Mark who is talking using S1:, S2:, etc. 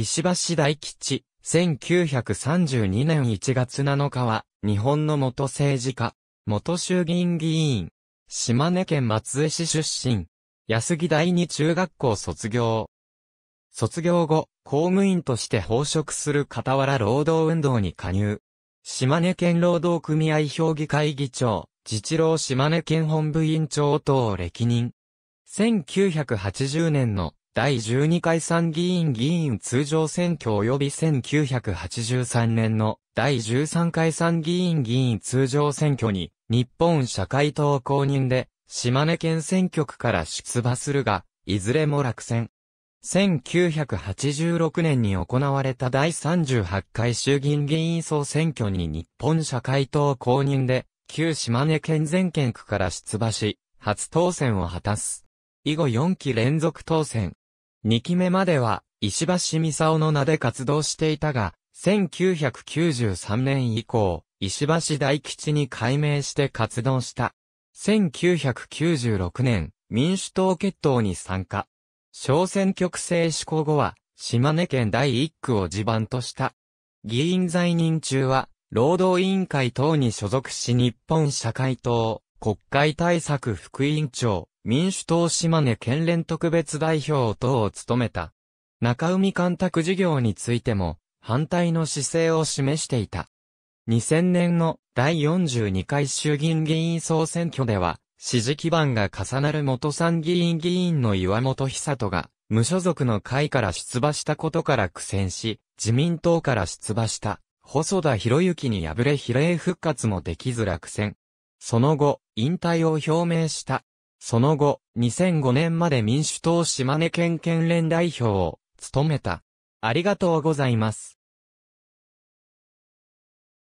S1: 石橋大吉、1932年1月7日は、日本の元政治家、元衆議院議員、島根県松江市出身、安木第二中学校卒業。卒業後、公務員として報職する傍ら労働運動に加入。島根県労働組合評議会議長、自治労島根県本部委員長等を歴任。1980年の第12回参議院議員通常選挙及び1983年の第13回参議院議員通常選挙に日本社会党公認で島根県選挙区から出馬するが、いずれも落選。1986年に行われた第38回衆議院議員総選挙に日本社会党公認で旧島根県全県区から出馬し、初当選を果たす。以後4期連続当選。2期目までは、石橋美沙夫の名で活動していたが、1993年以降、石橋大吉に改名して活動した。1996年、民主党決闘に参加。小選挙区制施行後は、島根県第一区を地盤とした。議員在任中は、労働委員会等に所属し日本社会党、国会対策副委員長、民主党島根県連特別代表等を務めた。中海干拓事業についても、反対の姿勢を示していた。2000年の第42回衆議院議員総選挙では、支持基盤が重なる元参議院議員の岩本久人が、無所属の会から出馬したことから苦戦し、自民党から出馬した、細田博之に敗れ比例復活もできず落選。その後、引退を表明した。その後、2005年まで民主党島根県県連代表を務めた。ありがとうございます。